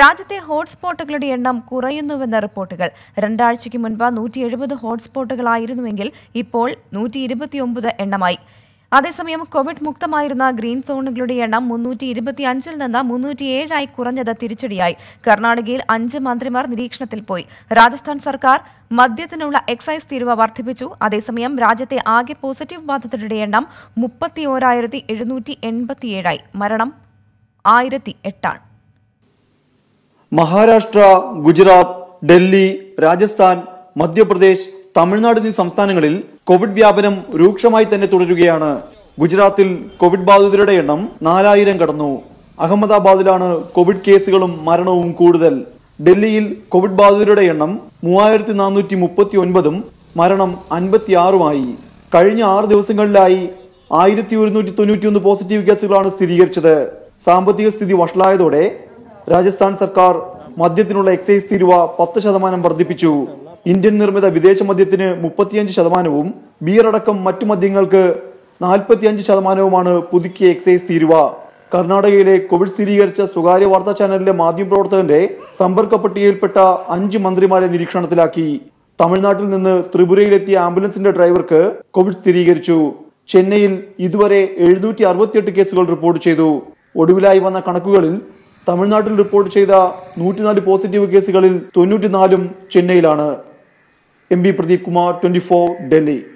രാജ്യത്തെ ഹോട്ട്സ്പോട്ടുകളുടെ എണ്ണം കുറയുന്നുവെന്ന റിപ്പോർട്ടുകൾ രണ്ടാഴ്ചയ്ക്ക് മുൻപ് നൂറ്റി എഴുപത് ഹോട്ട്സ്പോട്ടുകളായിരുന്നുവെങ്കിൽ ഇപ്പോൾ നൂറ്റി ഇരുപത്തിയൊമ്പത് എണ്ണമായി അതേസമയം കോവിഡ് മുക്തമായിരുന്ന ഗ്രീൻ സോണുകളുടെ എണ്ണം മുന്നൂറ്റി ഇരുപത്തിയഞ്ചിൽ നിന്ന് ഏഴായി കുറഞ്ഞത് തിരിച്ചടിയായി കർണാടകയിൽ അഞ്ച് മന്ത്രിമാർ നിരീക്ഷണത്തിൽ പോയി രാജസ്ഥാൻ സർക്കാർ മദ്യത്തിനുള്ള എക്സൈസ് തീരുവ വർദ്ധിപ്പിച്ചു അതേസമയം രാജ്യത്തെ ആകെ പോസിറ്റീവ് ബാധിതരുടെ എണ്ണം മുപ്പത്തിയോരായിരത്തി എഴുന്നൂറ്റി എൺപത്തിയേഴായി മരണം ആയിരത്തി എട്ടാണ് മഹാരാഷ്ട്ര ഗുജറാത്ത് ഡൽഹി രാജസ്ഥാൻ മധ്യപ്രദേശ് തമിഴ്നാട് എന്നീ സംസ്ഥാനങ്ങളിൽ കോവിഡ് വ്യാപനം രൂക്ഷമായി തന്നെ തുടരുകയാണ് ഗുജറാത്തിൽ കോവിഡ് ബാധിതരുടെ എണ്ണം നാലായിരം കടന്നു അഹമ്മദാബാദിലാണ് കോവിഡ് കേസുകളും മരണവും കൂടുതൽ ഡൽഹിയിൽ കോവിഡ് ബാധിതരുടെ എണ്ണം മൂവായിരത്തി നാനൂറ്റി മുപ്പത്തി ഒൻപതും മരണം അൻപത്തിയാറുമായി കഴിഞ്ഞ ആറ് ദിവസങ്ങളിലായി ആയിരത്തി ഒരുന്നൂറ്റി തൊണ്ണൂറ്റിയൊന്ന് പോസിറ്റീവ് കേസുകളാണ് സ്ഥിരീകരിച്ചത് സാമ്പത്തിക സ്ഥിതി വഷളായതോടെ രാജസ്ഥാൻ സർക്കാർ മദ്യത്തിനുള്ള എക്സൈസ് തീരുവ പത്ത് ശതമാനം വർദ്ധിപ്പിച്ചു ഇന്ത്യൻ നിർമ്മിത വിദേശ മദ്യത്തിന് മുപ്പത്തിയഞ്ച് ശതമാനവും ബിയർ അടക്കം മറ്റു മദ്യങ്ങൾക്ക് നാൽപ്പത്തിയഞ്ച് ശതമാനവുമാണ് പുതുക്കിയ എക്സൈസ് തീരുവ കർണാടകയിലെ കോവിഡ് സ്ഥിരീകരിച്ച സ്വകാര്യ വാർത്താ ചാനലിലെ മാധ്യമപ്രവർത്തകന്റെ സമ്പർക്ക പട്ടികയിൽപ്പെട്ട അഞ്ച് മന്ത്രിമാരെ നിരീക്ഷണത്തിലാക്കി തമിഴ്നാട്ടിൽ നിന്ന് ത്രിപുരയിലെത്തിയ ആംബുലൻസിന്റെ ഡ്രൈവർക്ക് കോവിഡ് സ്ഥിരീകരിച്ചു ചെന്നൈയിൽ ഇതുവരെ എഴുന്നൂറ്റി അറുപത്തിയെട്ട് കേസുകൾ റിപ്പോർട്ട് ചെയ്തു ഒടുവിലായി വന്ന കണക്കുകളിൽ തമിഴ്നാട്ടിൽ റിപ്പോർട്ട് ചെയ്ത നൂറ്റിനാല് പോസിറ്റീവ് കേസുകളിൽ തൊണ്ണൂറ്റിനാലും ചെന്നൈയിലാണ് M B Pradeep Kumar twenty four Delhi